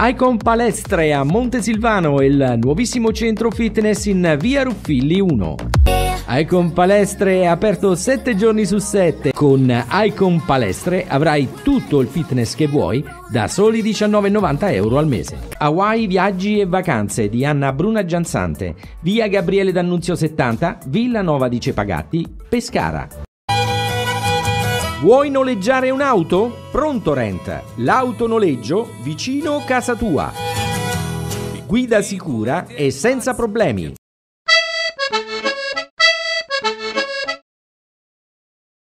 Icon Palestre a Montesilvano, il nuovissimo centro fitness in via Ruffilli 1. Icon Palestre è aperto 7 giorni su 7. Con Icon Palestre avrai tutto il fitness che vuoi da soli 19,90 euro al mese. Hawaii Viaggi e Vacanze di Anna Bruna Gianzante, via Gabriele D'Annunzio 70, Villa Nova di Cepagatti, Pescara. Vuoi noleggiare un'auto? Pronto Rent, l'autonoleggio vicino casa tua. Guida sicura e senza problemi.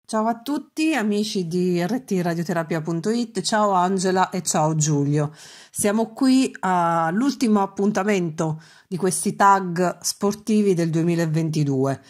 Ciao a tutti amici di rtradioterapia.it, ciao Angela e ciao Giulio. Siamo qui all'ultimo appuntamento di questi tag sportivi del 2022.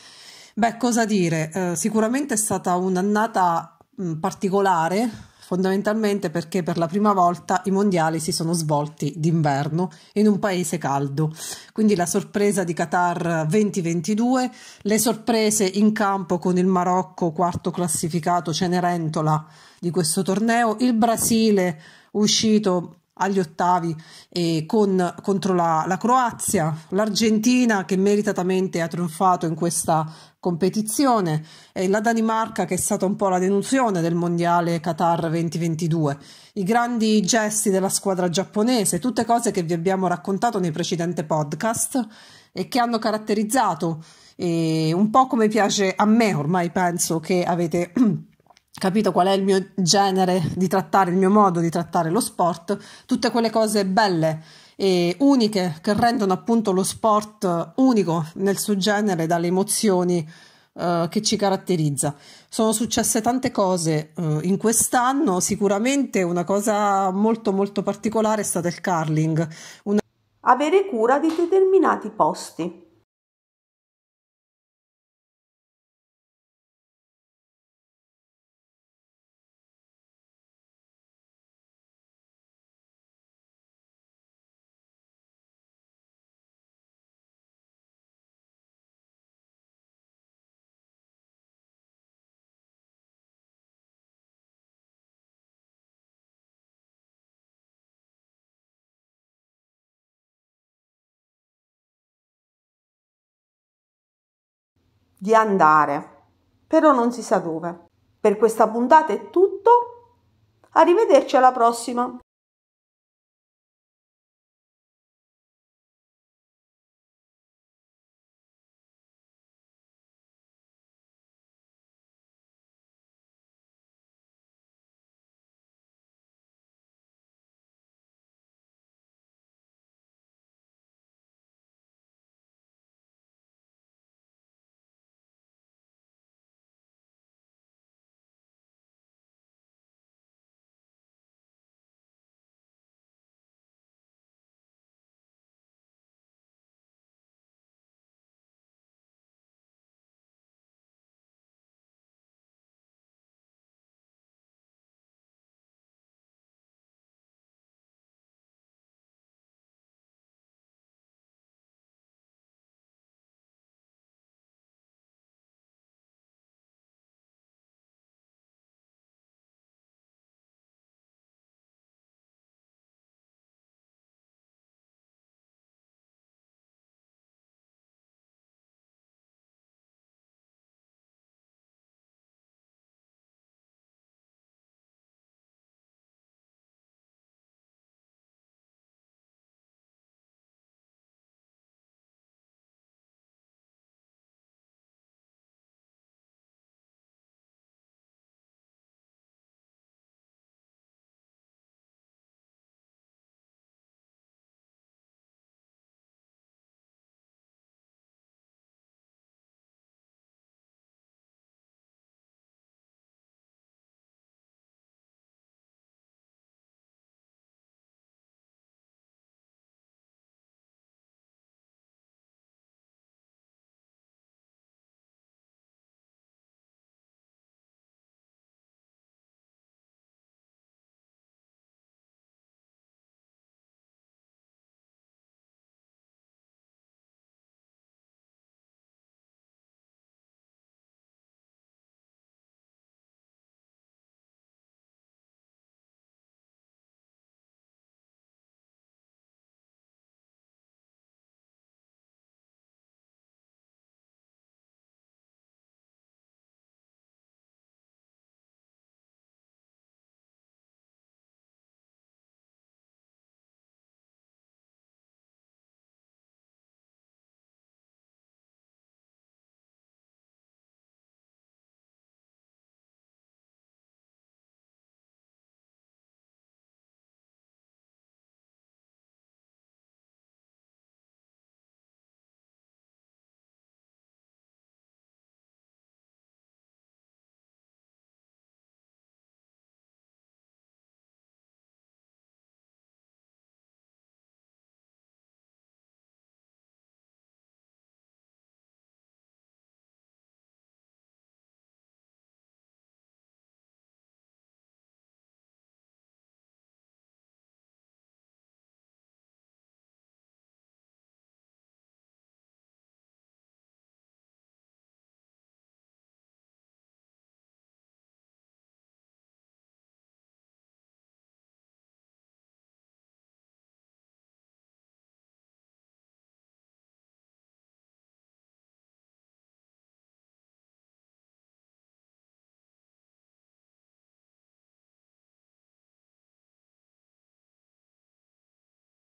Beh, cosa dire? Eh, sicuramente è stata un'annata Mm, particolare fondamentalmente perché per la prima volta i mondiali si sono svolti d'inverno in un paese caldo. Quindi la sorpresa di Qatar 2022, le sorprese in campo con il Marocco quarto classificato Cenerentola di questo torneo, il Brasile uscito agli ottavi eh, con, contro la, la Croazia, l'Argentina che meritatamente ha trionfato in questa competizione e la Danimarca che è stata un po' la denunzione del mondiale Qatar 2022, i grandi gesti della squadra giapponese, tutte cose che vi abbiamo raccontato nei precedenti podcast e che hanno caratterizzato eh, un po' come piace a me ormai penso che avete capito qual è il mio genere di trattare, il mio modo di trattare lo sport, tutte quelle cose belle e uniche che rendono appunto lo sport unico nel suo genere dalle emozioni uh, che ci caratterizza. Sono successe tante cose uh, in quest'anno, sicuramente una cosa molto molto particolare è stata il curling. Una... Avere cura di determinati posti. di andare, però non si sa dove. Per questa puntata è tutto, arrivederci alla prossima!